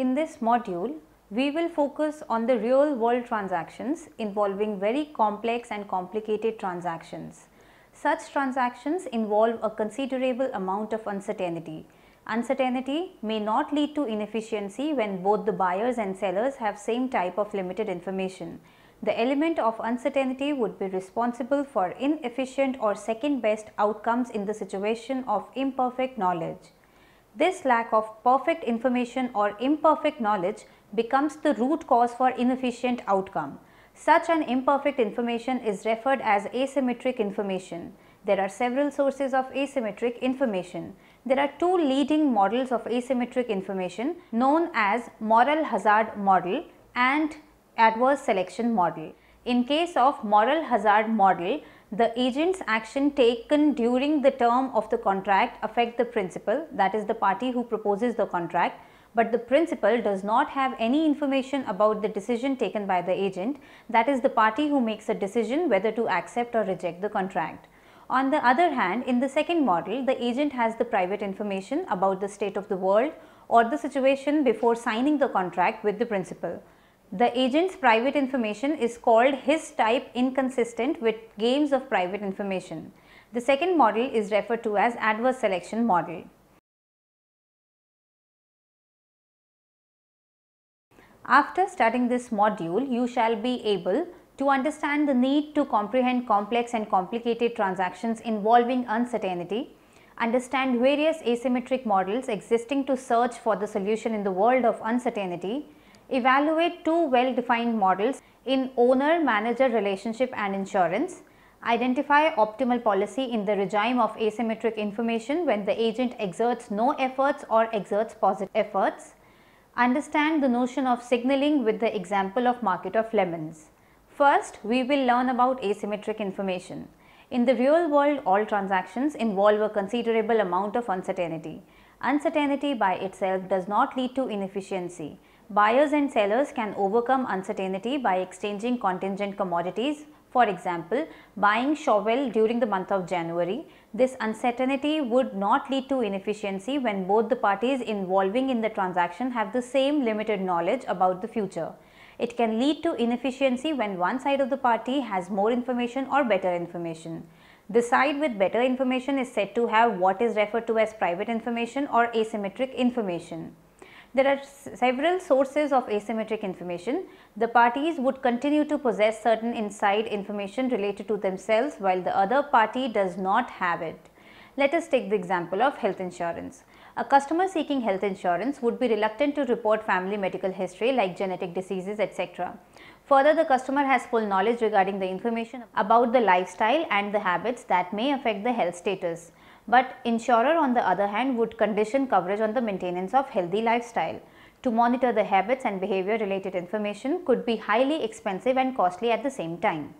In this module, we will focus on the real world transactions involving very complex and complicated transactions. Such transactions involve a considerable amount of uncertainty. Uncertainty may not lead to inefficiency when both the buyers and sellers have same type of limited information. The element of uncertainty would be responsible for inefficient or second best outcomes in the situation of imperfect knowledge. This lack of perfect information or imperfect knowledge becomes the root cause for inefficient outcome. Such an imperfect information is referred as asymmetric information. There are several sources of asymmetric information. There are two leading models of asymmetric information known as moral hazard model and adverse selection model. In case of moral hazard model, the agent's action taken during the term of the contract affect the principal that is the party who proposes the contract but the principal does not have any information about the decision taken by the agent that is the party who makes a decision whether to accept or reject the contract. On the other hand, in the second model, the agent has the private information about the state of the world or the situation before signing the contract with the principal. The agent's private information is called his type inconsistent with games of private information. The second model is referred to as adverse selection model. After studying this module, you shall be able to understand the need to comprehend complex and complicated transactions involving uncertainty, understand various asymmetric models existing to search for the solution in the world of uncertainty, Evaluate two well-defined models in owner-manager relationship and insurance. Identify optimal policy in the regime of asymmetric information when the agent exerts no efforts or exerts positive efforts. Understand the notion of signaling with the example of market of lemons. First, we will learn about asymmetric information. In the real world, all transactions involve a considerable amount of uncertainty. Uncertainty by itself does not lead to inefficiency buyers and sellers can overcome uncertainty by exchanging contingent commodities. For example, buying shovel during the month of January. This uncertainty would not lead to inefficiency when both the parties involving in the transaction have the same limited knowledge about the future. It can lead to inefficiency when one side of the party has more information or better information. The side with better information is said to have what is referred to as private information or asymmetric information. There are several sources of asymmetric information. The parties would continue to possess certain inside information related to themselves while the other party does not have it. Let us take the example of health insurance. A customer seeking health insurance would be reluctant to report family medical history like genetic diseases etc. Further, the customer has full knowledge regarding the information about the lifestyle and the habits that may affect the health status. But insurer on the other hand would condition coverage on the maintenance of healthy lifestyle. To monitor the habits and behavior related information could be highly expensive and costly at the same time.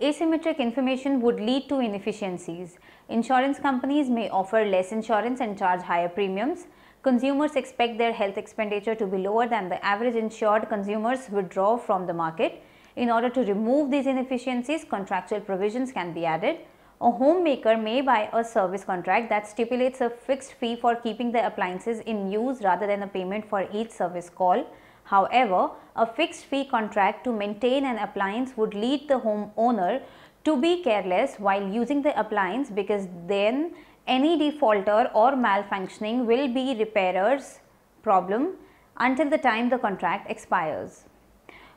Asymmetric information would lead to inefficiencies. Insurance companies may offer less insurance and charge higher premiums. Consumers expect their health expenditure to be lower than the average insured consumers withdraw from the market. In order to remove these inefficiencies, contractual provisions can be added. A homemaker may buy a service contract that stipulates a fixed fee for keeping the appliances in use rather than a payment for each service call. However, a fixed fee contract to maintain an appliance would lead the homeowner to be careless while using the appliance because then any defaulter or malfunctioning will be repairer's problem until the time the contract expires.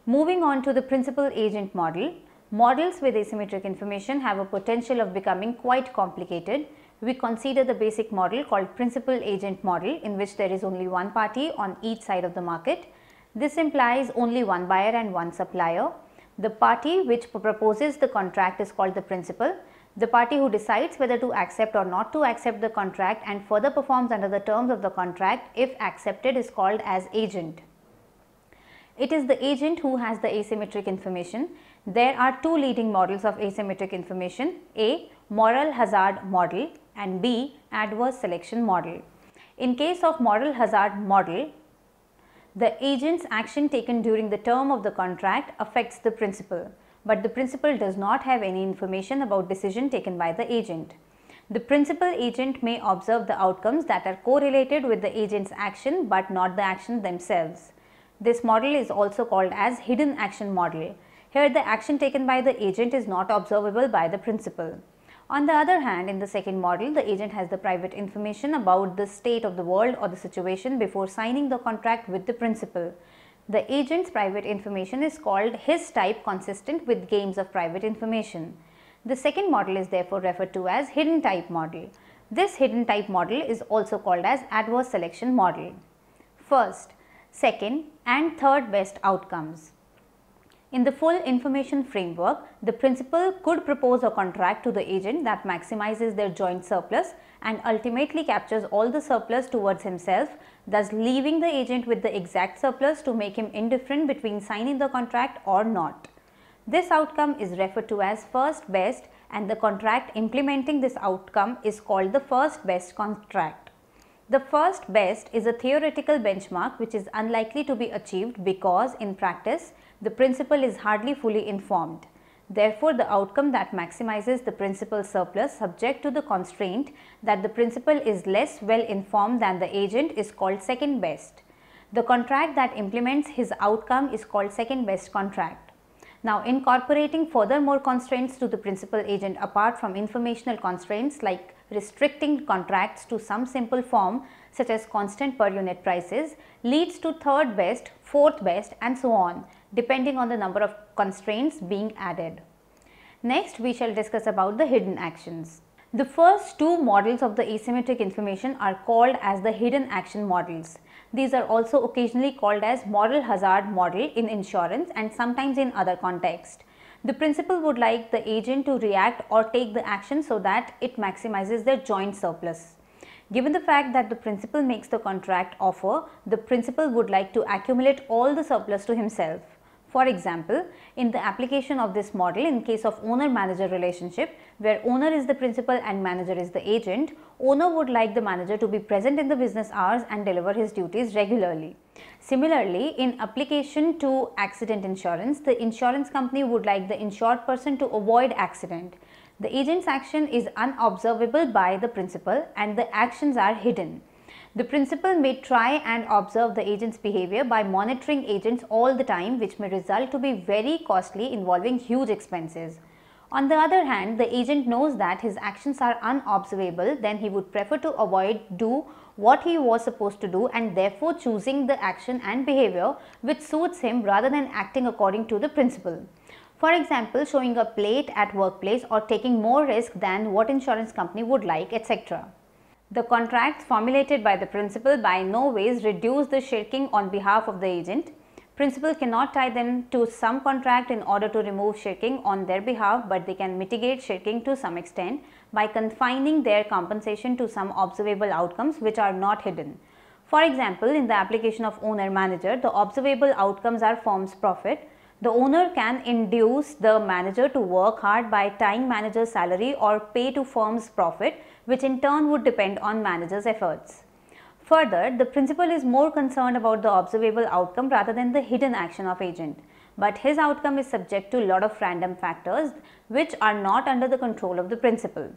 Moving on to the principal agent model, Models with asymmetric information have a potential of becoming quite complicated. We consider the basic model called principal agent model in which there is only one party on each side of the market. This implies only one buyer and one supplier. The party which proposes the contract is called the principal. The party who decides whether to accept or not to accept the contract and further performs under the terms of the contract if accepted is called as agent. It is the agent who has the asymmetric information. There are two leading models of asymmetric information, A. Moral hazard model and B. Adverse selection model. In case of moral hazard model, the agent's action taken during the term of the contract affects the principal, but the principal does not have any information about decision taken by the agent. The principal agent may observe the outcomes that are correlated with the agent's action but not the action themselves. This model is also called as hidden action model here the action taken by the agent is not observable by the principal. On the other hand, in the second model, the agent has the private information about the state of the world or the situation before signing the contract with the principal. The agent's private information is called his type consistent with games of private information. The second model is therefore referred to as hidden type model. This hidden type model is also called as adverse selection model. First, second and third best outcomes. In the full information framework, the principal could propose a contract to the agent that maximizes their joint surplus and ultimately captures all the surplus towards himself, thus leaving the agent with the exact surplus to make him indifferent between signing the contract or not. This outcome is referred to as first best and the contract implementing this outcome is called the first best contract. The first best is a theoretical benchmark which is unlikely to be achieved because in practice the principal is hardly fully informed. Therefore, the outcome that maximizes the principal surplus subject to the constraint that the principal is less well informed than the agent is called second best. The contract that implements his outcome is called second best contract. Now, incorporating furthermore constraints to the principal agent apart from informational constraints like restricting contracts to some simple form such as constant per unit prices leads to third best, fourth best and so on depending on the number of constraints being added. Next, we shall discuss about the hidden actions. The first two models of the asymmetric information are called as the hidden action models. These are also occasionally called as moral hazard model in insurance and sometimes in other contexts. The principal would like the agent to react or take the action so that it maximizes their joint surplus. Given the fact that the principal makes the contract offer, the principal would like to accumulate all the surplus to himself. For example, in the application of this model in case of owner-manager relationship where owner is the principal and manager is the agent, owner would like the manager to be present in the business hours and deliver his duties regularly. Similarly, in application to accident insurance, the insurance company would like the insured person to avoid accident. The agent's action is unobservable by the principal and the actions are hidden. The principal may try and observe the agent's behavior by monitoring agents all the time which may result to be very costly involving huge expenses. On the other hand, the agent knows that his actions are unobservable then he would prefer to avoid do what he was supposed to do and therefore choosing the action and behavior which suits him rather than acting according to the principle. For example, showing up late at workplace or taking more risk than what insurance company would like, etc. The contracts formulated by the principal by no ways reduce the shirking on behalf of the agent. Principal cannot tie them to some contract in order to remove shirking on their behalf but they can mitigate shirking to some extent by confining their compensation to some observable outcomes which are not hidden. For example, in the application of owner-manager, the observable outcomes are firm's profit the owner can induce the manager to work hard by tying manager's salary or pay to firm's profit which in turn would depend on manager's efforts. Further, the principal is more concerned about the observable outcome rather than the hidden action of agent. But his outcome is subject to lot of random factors which are not under the control of the principal.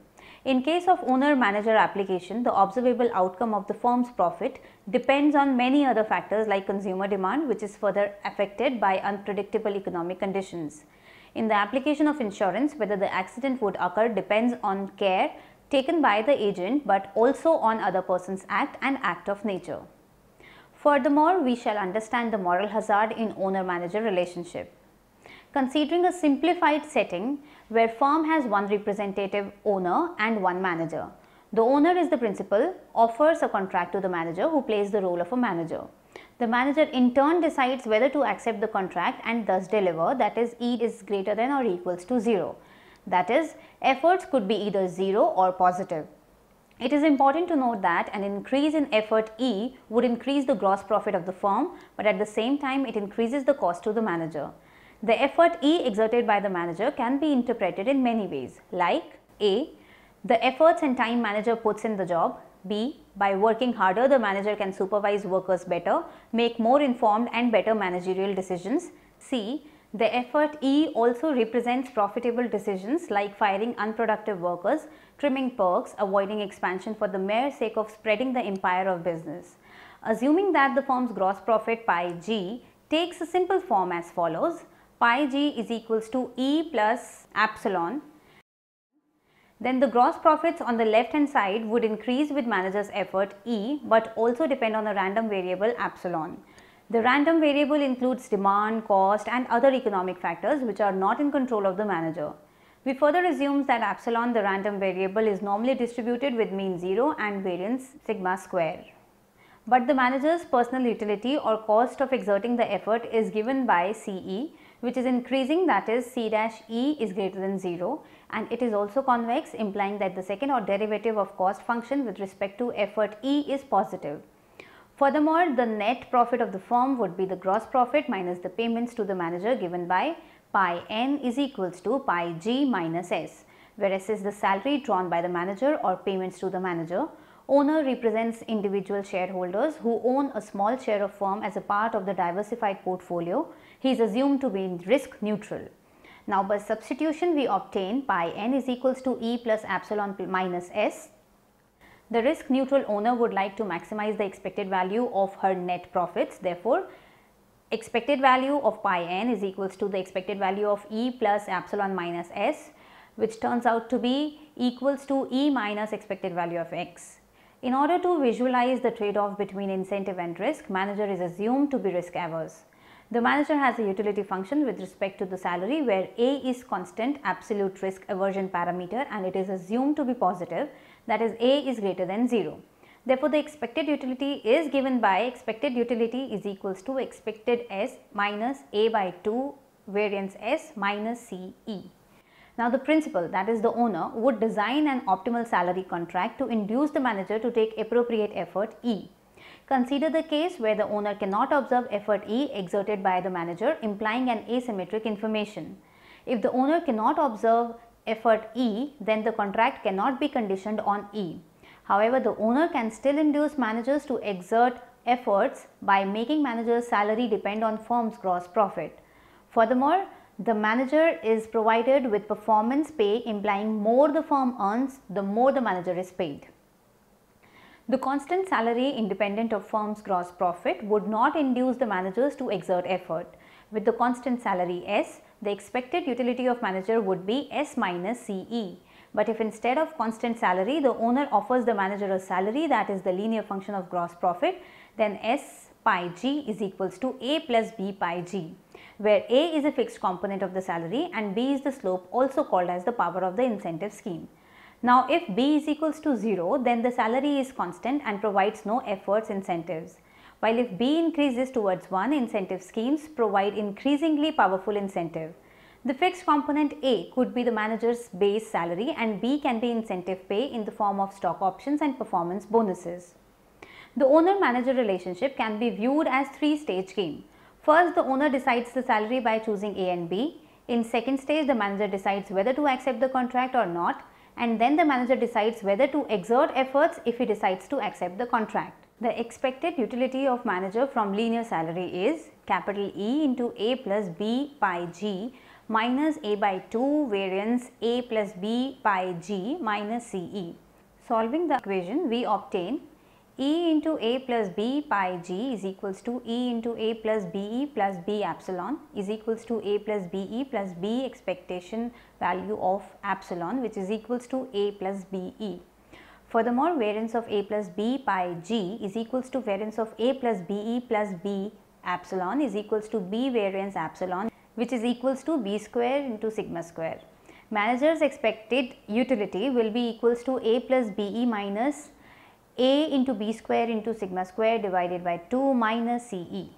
In case of owner-manager application, the observable outcome of the firm's profit depends on many other factors like consumer demand which is further affected by unpredictable economic conditions. In the application of insurance, whether the accident would occur depends on care taken by the agent but also on other person's act and act of nature. Furthermore, we shall understand the moral hazard in owner-manager relationship. Considering a simplified setting where firm has one representative owner and one manager, the owner is the principal, offers a contract to the manager who plays the role of a manager. The manager in turn decides whether to accept the contract and thus deliver that is E is greater than or equals to 0. That is efforts could be either 0 or positive. It is important to note that an increase in effort E would increase the gross profit of the firm but at the same time it increases the cost to the manager. The effort E exerted by the manager can be interpreted in many ways like A the efforts and time manager puts in the job. B. By working harder, the manager can supervise workers better, make more informed and better managerial decisions. C. The effort E also represents profitable decisions like firing unproductive workers, trimming perks, avoiding expansion for the mere sake of spreading the empire of business. Assuming that the firm's gross profit pi G takes a simple form as follows. Pi G is equals to E plus epsilon then the gross profits on the left hand side would increase with manager's effort E but also depend on the random variable epsilon. The random variable includes demand, cost and other economic factors which are not in control of the manager. We further assume that epsilon the random variable is normally distributed with mean 0 and variance sigma square. But the manager's personal utility or cost of exerting the effort is given by CE which is increasing that is C dash E is greater than 0 and it is also convex implying that the second or derivative of cost function with respect to effort E is positive. Furthermore, the net profit of the firm would be the gross profit minus the payments to the manager given by pi n is equals to pi g minus s, where s is the salary drawn by the manager or payments to the manager. Owner represents individual shareholders who own a small share of firm as a part of the diversified portfolio. He is assumed to be risk neutral. Now by substitution we obtain pi n is equals to E plus epsilon minus s. The risk neutral owner would like to maximize the expected value of her net profits. Therefore, expected value of pi n is equals to the expected value of E plus epsilon minus s which turns out to be equals to E minus expected value of x. In order to visualize the trade-off between incentive and risk, manager is assumed to be risk averse. The manager has a utility function with respect to the salary where A is constant absolute risk aversion parameter and it is assumed to be positive that is A is greater than 0. Therefore, the expected utility is given by expected utility is equals to expected S minus A by 2 variance S minus CE. Now, the principal that is the owner would design an optimal salary contract to induce the manager to take appropriate effort E. Consider the case where the owner cannot observe effort E exerted by the manager implying an asymmetric information. If the owner cannot observe effort E, then the contract cannot be conditioned on E. However, the owner can still induce managers to exert efforts by making manager's salary depend on firm's gross profit. Furthermore, the manager is provided with performance pay implying more the firm earns, the more the manager is paid. The constant salary independent of firm's gross profit would not induce the managers to exert effort. With the constant salary S, the expected utility of manager would be S minus CE. But if instead of constant salary, the owner offers the manager a salary that is the linear function of gross profit, then S pi g is equals to A plus B pi g, where A is a fixed component of the salary and B is the slope also called as the power of the incentive scheme. Now if B is equals to 0 then the salary is constant and provides no efforts incentives. While if B increases towards 1 incentive schemes provide increasingly powerful incentive. The fixed component A could be the manager's base salary and B can be incentive pay in the form of stock options and performance bonuses. The owner-manager relationship can be viewed as three-stage game. First, the owner decides the salary by choosing A and B. In second stage, the manager decides whether to accept the contract or not and then the manager decides whether to exert efforts if he decides to accept the contract. The expected utility of manager from linear salary is capital E into A plus B pi G minus A by 2 variance A plus B pi G minus CE. Solving the equation, we obtain E into A plus B pi G is equals to E into A plus BE plus B epsilon is equals to A plus BE plus B expectation value of epsilon which is equals to A plus BE. Furthermore, variance of A plus B pi G is equals to variance of A plus BE plus B epsilon is equals to B variance epsilon which is equals to B square into sigma square. Manager's expected utility will be equals to A plus BE minus a into b square into sigma square divided by 2 minus CE.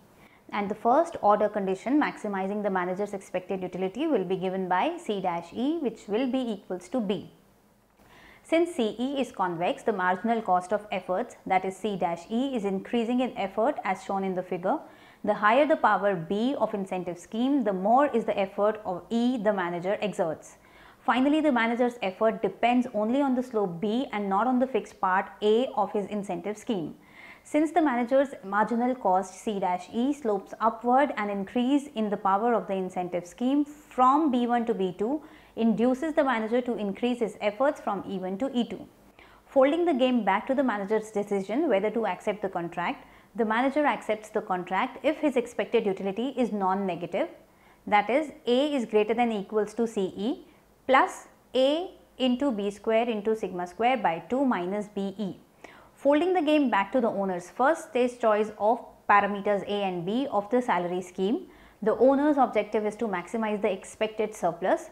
And the first order condition maximizing the manager's expected utility will be given by C dash E which will be equals to B. Since CE is convex, the marginal cost of efforts that is C dash E is increasing in effort as shown in the figure. The higher the power B of incentive scheme, the more is the effort of E the manager exerts. Finally, the manager's effort depends only on the slope B and not on the fixed part A of his incentive scheme. Since the manager's marginal cost C-E slopes upward, an increase in the power of the incentive scheme from B1 to B2 induces the manager to increase his efforts from E1 to E2. Folding the game back to the manager's decision whether to accept the contract, the manager accepts the contract if his expected utility is non-negative, that is A is greater than equals to CE plus A into B square into sigma square by 2 minus BE. Folding the game back to the owners first stage choice of parameters A and B of the salary scheme. The owner's objective is to maximize the expected surplus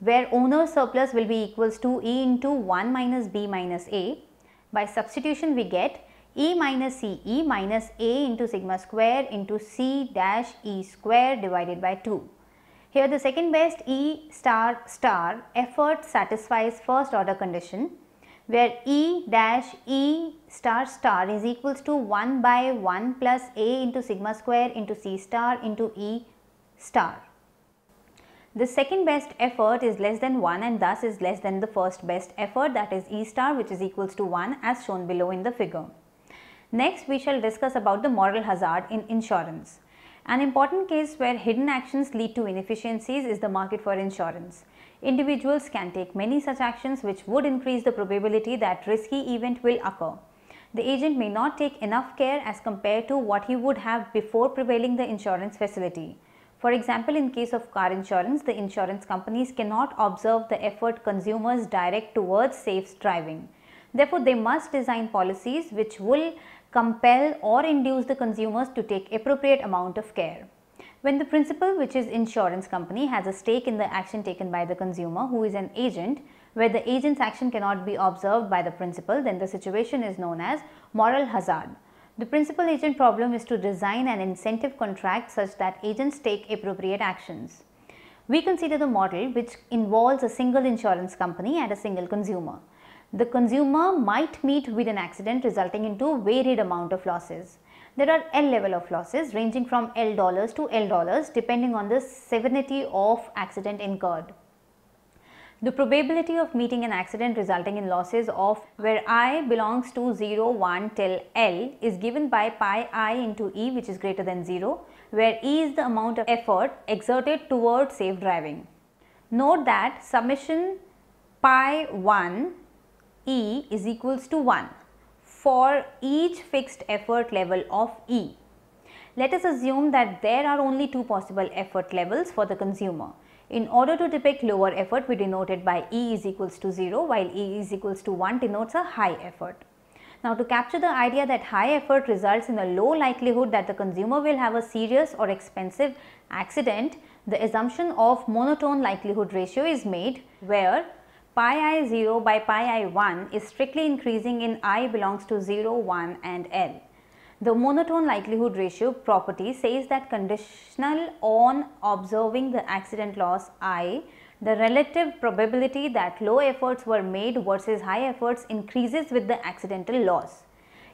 where owner's surplus will be equals to E into 1 minus B minus A. By substitution we get E minus C E minus A into sigma square into C dash E square divided by 2. Here the second best E star star effort satisfies first order condition where E dash E star star is equals to 1 by 1 plus A into sigma square into C star into E star. The second best effort is less than 1 and thus is less than the first best effort that is E star which is equals to 1 as shown below in the figure. Next we shall discuss about the moral hazard in insurance. An important case where hidden actions lead to inefficiencies is the market for insurance. Individuals can take many such actions which would increase the probability that risky event will occur. The agent may not take enough care as compared to what he would have before prevailing the insurance facility. For example, in case of car insurance, the insurance companies cannot observe the effort consumers direct towards safe driving. Therefore, they must design policies which will compel or induce the consumers to take appropriate amount of care. When the principal which is insurance company has a stake in the action taken by the consumer who is an agent, where the agent's action cannot be observed by the principal, then the situation is known as moral hazard. The principal agent problem is to design an incentive contract such that agents take appropriate actions. We consider the model which involves a single insurance company and a single consumer the consumer might meet with an accident resulting into varied amount of losses. There are L level of losses ranging from L dollars to L dollars depending on the severity of accident incurred. The probability of meeting an accident resulting in losses of where i belongs to 0, 1 till L is given by pi i into E which is greater than 0 where E is the amount of effort exerted towards safe driving. Note that summation pi 1 E is equals to 1 for each fixed effort level of E. Let us assume that there are only two possible effort levels for the consumer. In order to depict lower effort, we denote it by E is equals to 0 while E is equals to 1 denotes a high effort. Now to capture the idea that high effort results in a low likelihood that the consumer will have a serious or expensive accident, the assumption of monotone likelihood ratio is made where pi i 0 by pi i 1 is strictly increasing in i belongs to 0, 1 and L. The monotone likelihood ratio property says that conditional on observing the accident loss i, the relative probability that low efforts were made versus high efforts increases with the accidental loss.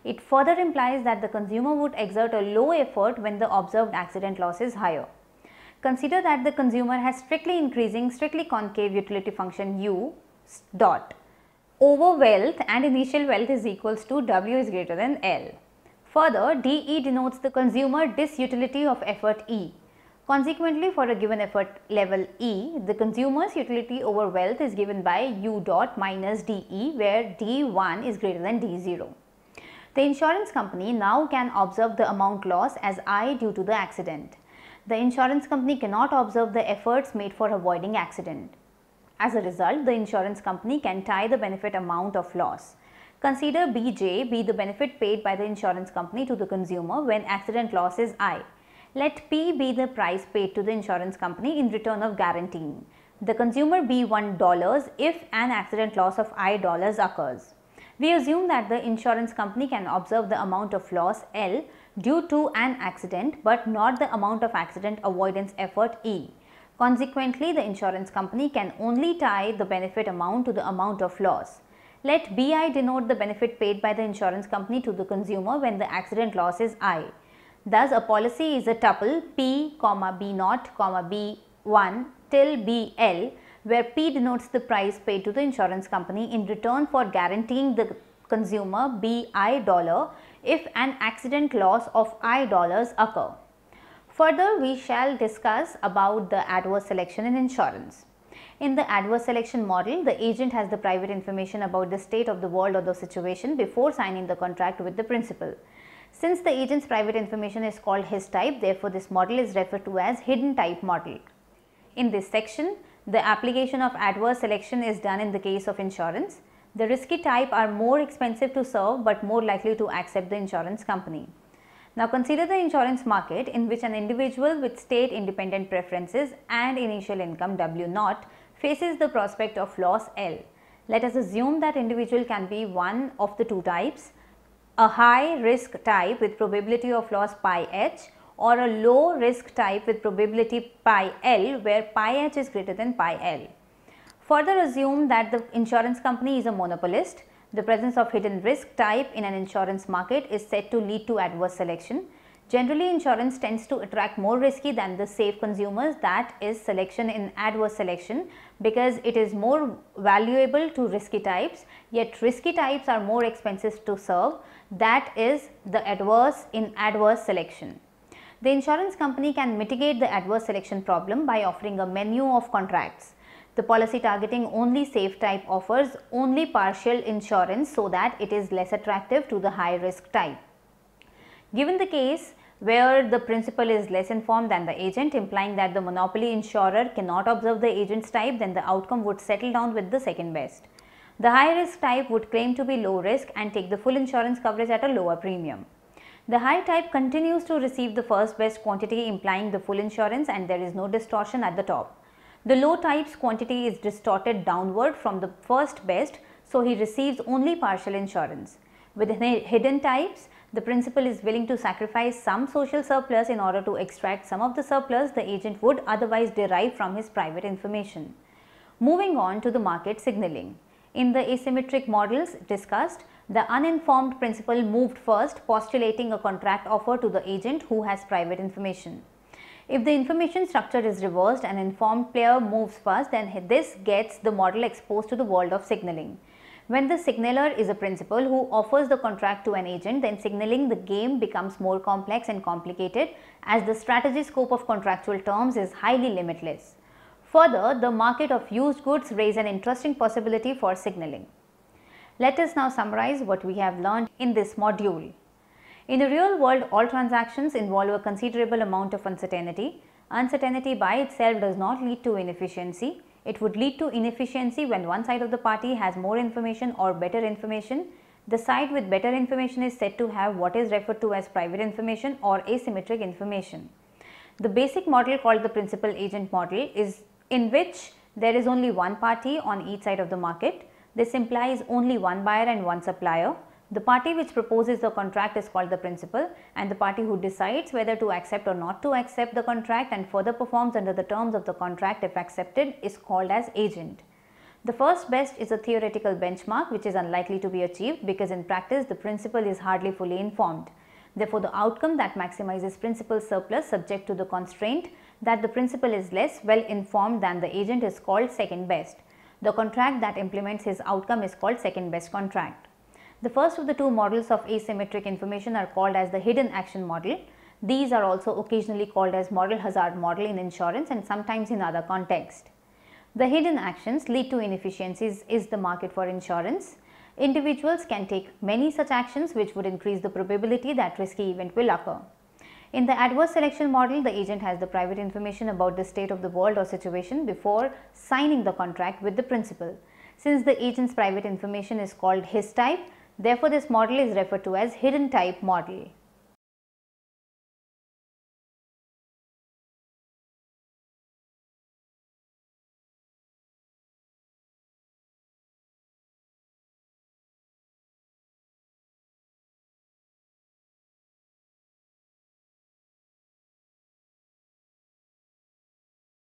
It further implies that the consumer would exert a low effort when the observed accident loss is higher. Consider that the consumer has strictly increasing strictly concave utility function u dot over wealth and initial wealth is equals to W is greater than L. Further, DE denotes the consumer disutility of effort E. Consequently, for a given effort level E, the consumer's utility over wealth is given by U dot minus DE where D1 is greater than D0. The insurance company now can observe the amount loss as I due to the accident. The insurance company cannot observe the efforts made for avoiding accident. As a result, the insurance company can tie the benefit amount of loss. Consider BJ be the benefit paid by the insurance company to the consumer when accident loss is I. Let P be the price paid to the insurance company in return of guaranteeing. The consumer be $1 if an accident loss of I dollars occurs. We assume that the insurance company can observe the amount of loss L due to an accident but not the amount of accident avoidance effort E. Consequently, the insurance company can only tie the benefit amount to the amount of loss. Let BI denote the benefit paid by the insurance company to the consumer when the accident loss is I. Thus, a policy is a tuple P, B0, B1 till BL where P denotes the price paid to the insurance company in return for guaranteeing the consumer BI dollar if an accident loss of I dollars occur. Further, we shall discuss about the adverse selection in insurance. In the adverse selection model, the agent has the private information about the state of the world or the situation before signing the contract with the principal. Since the agent's private information is called his type, therefore this model is referred to as hidden type model. In this section, the application of adverse selection is done in the case of insurance. The risky type are more expensive to serve but more likely to accept the insurance company. Now consider the insurance market in which an individual with state independent preferences and initial income W0 faces the prospect of loss L. Let us assume that individual can be one of the two types, a high risk type with probability of loss pi h or a low risk type with probability pi L where pi h is greater than pi L. Further assume that the insurance company is a monopolist the presence of hidden risk type in an insurance market is said to lead to adverse selection. Generally, insurance tends to attract more risky than the safe consumers that is selection in adverse selection because it is more valuable to risky types yet risky types are more expensive to serve that is the adverse in adverse selection. The insurance company can mitigate the adverse selection problem by offering a menu of contracts. The policy targeting only safe type offers only partial insurance so that it is less attractive to the high risk type. Given the case where the principal is less informed than the agent implying that the monopoly insurer cannot observe the agent's type then the outcome would settle down with the second best. The high risk type would claim to be low risk and take the full insurance coverage at a lower premium. The high type continues to receive the first best quantity implying the full insurance and there is no distortion at the top. The low type's quantity is distorted downward from the first best, so he receives only partial insurance. With hidden types, the principal is willing to sacrifice some social surplus in order to extract some of the surplus the agent would otherwise derive from his private information. Moving on to the market signaling. In the asymmetric models discussed, the uninformed principal moved first postulating a contract offer to the agent who has private information. If the information structure is reversed and informed player moves first, then this gets the model exposed to the world of signaling. When the signaler is a principal who offers the contract to an agent, then signaling the game becomes more complex and complicated as the strategy scope of contractual terms is highly limitless. Further, the market of used goods raise an interesting possibility for signaling. Let us now summarize what we have learned in this module. In the real world, all transactions involve a considerable amount of uncertainty. Uncertainty by itself does not lead to inefficiency. It would lead to inefficiency when one side of the party has more information or better information. The side with better information is said to have what is referred to as private information or asymmetric information. The basic model called the principal agent model is in which there is only one party on each side of the market. This implies only one buyer and one supplier. The party which proposes the contract is called the principal and the party who decides whether to accept or not to accept the contract and further performs under the terms of the contract if accepted is called as agent. The first best is a theoretical benchmark which is unlikely to be achieved because in practice the principal is hardly fully informed. Therefore, the outcome that maximizes principal surplus subject to the constraint that the principal is less well informed than the agent is called second best. The contract that implements his outcome is called second best contract. The first of the two models of asymmetric information are called as the hidden action model. These are also occasionally called as moral hazard model in insurance and sometimes in other contexts. The hidden actions lead to inefficiencies is the market for insurance. Individuals can take many such actions which would increase the probability that risky event will occur. In the adverse selection model, the agent has the private information about the state of the world or situation before signing the contract with the principal. Since the agent's private information is called his type, Therefore, this model is referred to as hidden type model.